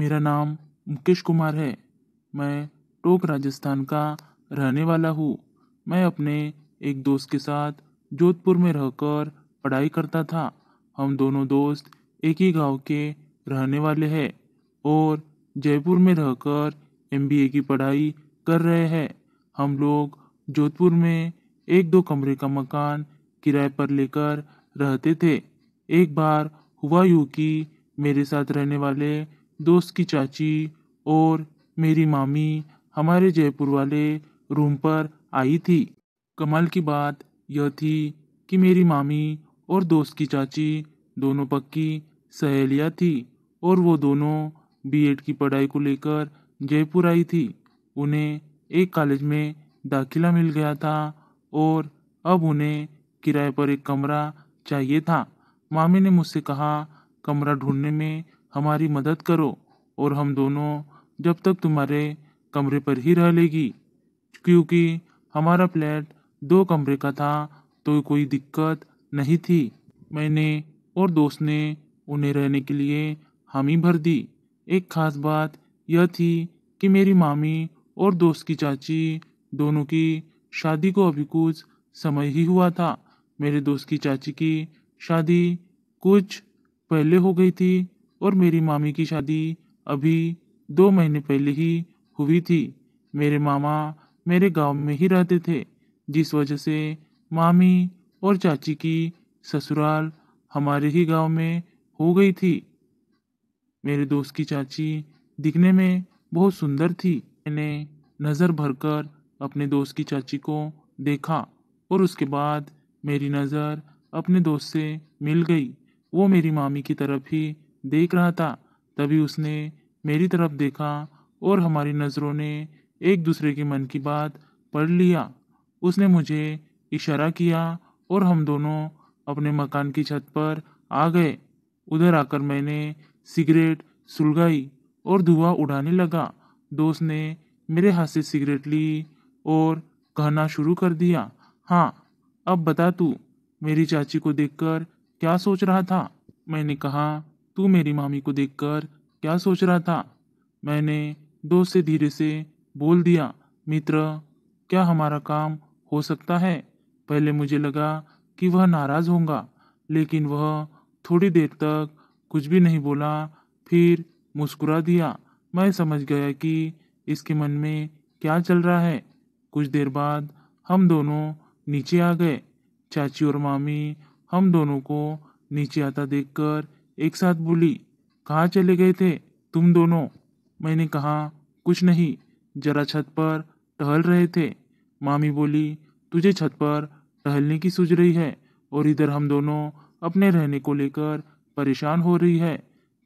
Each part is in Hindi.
मेरा नाम मुकेश कुमार है मैं टोक राजस्थान का रहने वाला हूँ मैं अपने एक दोस्त के साथ जोधपुर में रहकर पढ़ाई करता था हम दोनों दोस्त एक ही गांव के रहने वाले हैं और जयपुर में रहकर एमबीए की पढ़ाई कर रहे हैं हम लोग जोधपुर में एक दो कमरे का मकान किराए पर लेकर रहते थे एक बार हुआ यूँ कि मेरे साथ रहने वाले दोस्त की चाची और मेरी मामी हमारे जयपुर वाले रूम पर आई थी कमाल की बात यह थी कि मेरी मामी और दोस्त की चाची दोनों पक्की सहेलियाँ थी और वो दोनों बीएड की पढ़ाई को लेकर जयपुर आई थी उन्हें एक कॉलेज में दाखिला मिल गया था और अब उन्हें किराए पर एक कमरा चाहिए था मामी ने मुझसे कहा कमरा ढूंढने में हमारी मदद करो और हम दोनों जब तक तुम्हारे कमरे पर ही रह लेगी क्योंकि हमारा फ्लैट दो कमरे का था तो कोई दिक्कत नहीं थी मैंने और दोस्त ने उन्हें रहने के लिए हामी भर दी एक खास बात यह थी कि मेरी मामी और दोस्त की चाची दोनों की शादी को अभी कुछ समय ही हुआ था मेरे दोस्त की चाची की शादी कुछ पहले हो गई थी और मेरी मामी की शादी अभी दो महीने पहले ही हुई थी मेरे मामा मेरे गांव में ही रहते थे जिस वजह से मामी और चाची की ससुराल हमारे ही गांव में हो गई थी मेरे दोस्त की चाची दिखने में बहुत सुंदर थी मैंने नज़र भरकर अपने दोस्त की चाची को देखा और उसके बाद मेरी नज़र अपने दोस्त से मिल गई वो मेरी मामी की तरफ ही देख रहा था तभी उसने मेरी तरफ देखा और हमारी नज़रों ने एक दूसरे के मन की बात पढ़ लिया उसने मुझे इशारा किया और हम दोनों अपने मकान की छत पर आ गए उधर आकर मैंने सिगरेट सुलगाई और धुआं उड़ाने लगा दोस्त ने मेरे हाथ से सिगरेट ली और कहना शुरू कर दिया हाँ अब बता तू मेरी चाची को देखकर क्या सोच रहा था मैंने कहा तू मेरी मामी को देखकर क्या सोच रहा था मैंने दोस्त से धीरे से बोल दिया मित्र क्या हमारा काम हो सकता है पहले मुझे लगा कि वह नाराज़ होगा लेकिन वह थोड़ी देर तक कुछ भी नहीं बोला फिर मुस्कुरा दिया मैं समझ गया कि इसके मन में क्या चल रहा है कुछ देर बाद हम दोनों नीचे आ गए चाची और मामी हम दोनों को नीचे आता देखकर एक साथ बोली कहाँ चले गए थे तुम दोनों मैंने कहा कुछ नहीं जरा छत पर टहल रहे थे मामी बोली तुझे छत पर टहलने की सूझ रही है और इधर हम दोनों अपने रहने को लेकर परेशान हो रही है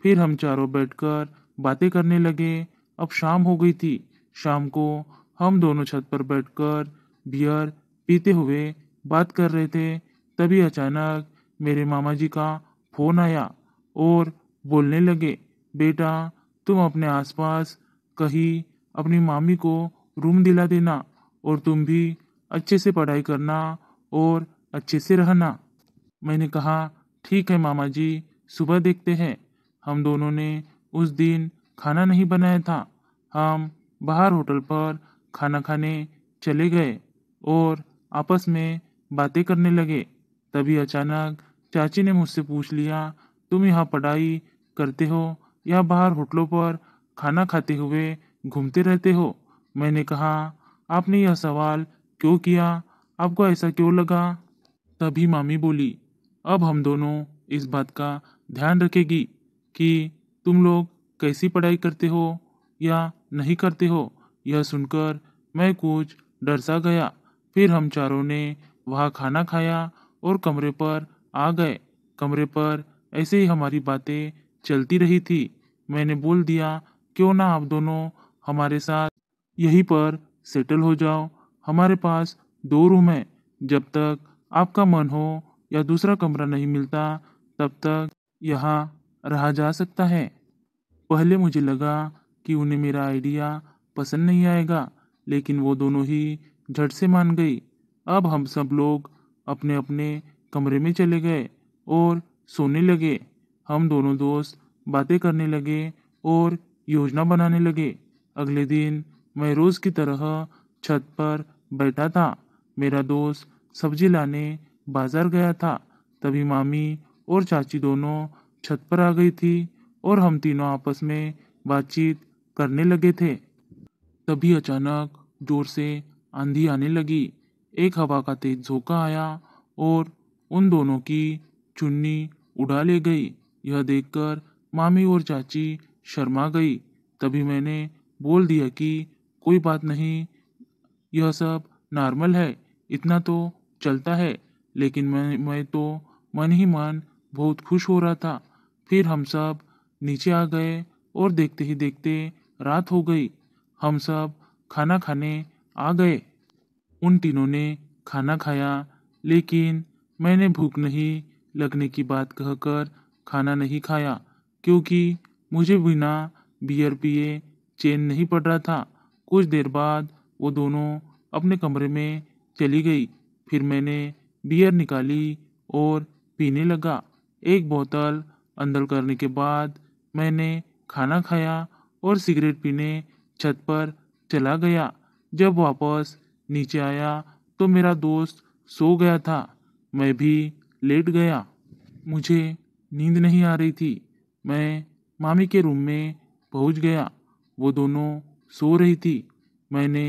फिर हम चारों बैठकर बातें करने लगे अब शाम हो गई थी शाम को हम दोनों छत पर बैठकर बियर पीते हुए बात कर रहे थे तभी अचानक मेरे मामा जी का फ़ोन आया और बोलने लगे बेटा तुम अपने आसपास कहीं अपनी मामी को रूम दिला देना और तुम भी अच्छे से पढ़ाई करना और अच्छे से रहना मैंने कहा ठीक है मामा जी सुबह देखते हैं हम दोनों ने उस दिन खाना नहीं बनाया था हम बाहर होटल पर खाना खाने चले गए और आपस में बातें करने लगे तभी अचानक चाची ने मुझसे पूछ लिया तुम यहाँ पढ़ाई करते हो या बाहर होटलों पर खाना खाते हुए घूमते रहते हो मैंने कहा आपने यह सवाल क्यों किया आपको ऐसा क्यों लगा तभी मामी बोली अब हम दोनों इस बात का ध्यान रखेगी कि तुम लोग कैसी पढ़ाई करते हो या नहीं करते हो यह सुनकर मैं कुछ डर सा गया फिर हम चारों ने वहाँ खाना खाया और कमरे पर आ गए कमरे पर ऐसे ही हमारी बातें चलती रही थी मैंने बोल दिया क्यों ना आप दोनों हमारे साथ यहीं पर सेटल हो जाओ हमारे पास दो रूम हैं जब तक आपका मन हो या दूसरा कमरा नहीं मिलता तब तक यहाँ रहा जा सकता है पहले मुझे लगा कि उन्हें मेरा आइडिया पसंद नहीं आएगा लेकिन वो दोनों ही झट से मान गई अब हम सब लोग अपने अपने कमरे में चले गए और सोने लगे हम दोनों दोस्त बातें करने लगे और योजना बनाने लगे अगले दिन मैं रोज़ की तरह छत पर बैठा था मेरा दोस्त सब्जी लाने बाज़ार गया था तभी मामी और चाची दोनों छत पर आ गई थी और हम तीनों आपस में बातचीत करने लगे थे तभी अचानक जोर से आंधी आने लगी एक हवा का तेज झोंका आया और उन दोनों की चुन्नी उड़ा ले गई यह देखकर मामी और चाची शर्मा गई तभी मैंने बोल दिया कि कोई बात नहीं यह सब नॉर्मल है इतना तो चलता है लेकिन मैं मैं तो मन ही मन बहुत खुश हो रहा था फिर हम सब नीचे आ गए और देखते ही देखते रात हो गई हम सब खाना खाने आ गए उन तीनों ने खाना खाया लेकिन मैंने भूख नहीं लगने की बात कहकर खाना नहीं खाया क्योंकि मुझे बिना बियर पिए चैन नहीं पड़ रहा था कुछ देर बाद वो दोनों अपने कमरे में चली गई फिर मैंने बियर निकाली और पीने लगा एक बोतल अंदर करने के बाद मैंने खाना खाया और सिगरेट पीने छत पर चला गया जब वापस नीचे आया तो मेरा दोस्त सो गया था मैं भी लेट गया मुझे नींद नहीं आ रही थी मैं मामी के रूम में पहुंच गया वो दोनों सो रही थी मैंने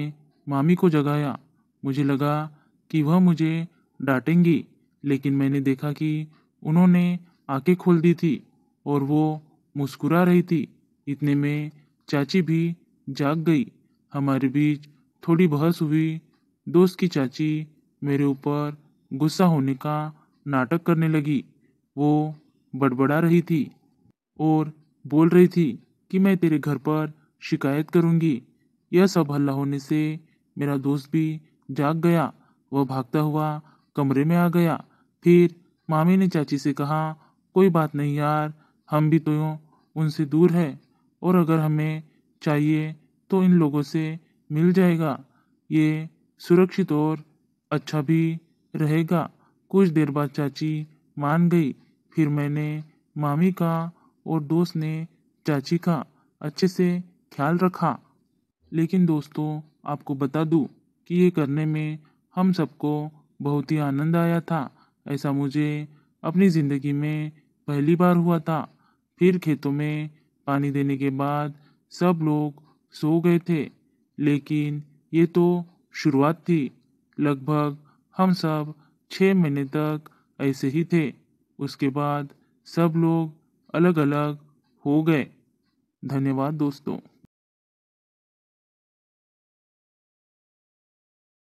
मामी को जगाया मुझे लगा कि वह मुझे डांटेंगी लेकिन मैंने देखा कि उन्होंने आंखें खोल दी थी और वो मुस्कुरा रही थी इतने में चाची भी जाग गई हमारे बीच थोड़ी बहस हुई दोस्त की चाची मेरे ऊपर गुस्सा होने का नाटक करने लगी वो बड़बड़ा रही थी और बोल रही थी कि मैं तेरे घर पर शिकायत करूंगी यह सब हल्ला होने से मेरा दोस्त भी जाग गया वह भागता हुआ कमरे में आ गया फिर मामी ने चाची से कहा कोई बात नहीं यार हम भी तो उनसे दूर है और अगर हमें चाहिए तो इन लोगों से मिल जाएगा ये सुरक्षित और अच्छा भी रहेगा कुछ देर बाद चाची मान गई फिर मैंने मामी का और दोस्त ने चाची का अच्छे से ख्याल रखा लेकिन दोस्तों आपको बता दूं कि ये करने में हम सबको बहुत ही आनंद आया था ऐसा मुझे अपनी ज़िंदगी में पहली बार हुआ था फिर खेतों में पानी देने के बाद सब लोग सो गए थे लेकिन ये तो शुरुआत थी लगभग हम सब छः महीने तक ऐसे ही थे उसके बाद सब लोग अलग अलग हो गए धन्यवाद दोस्तों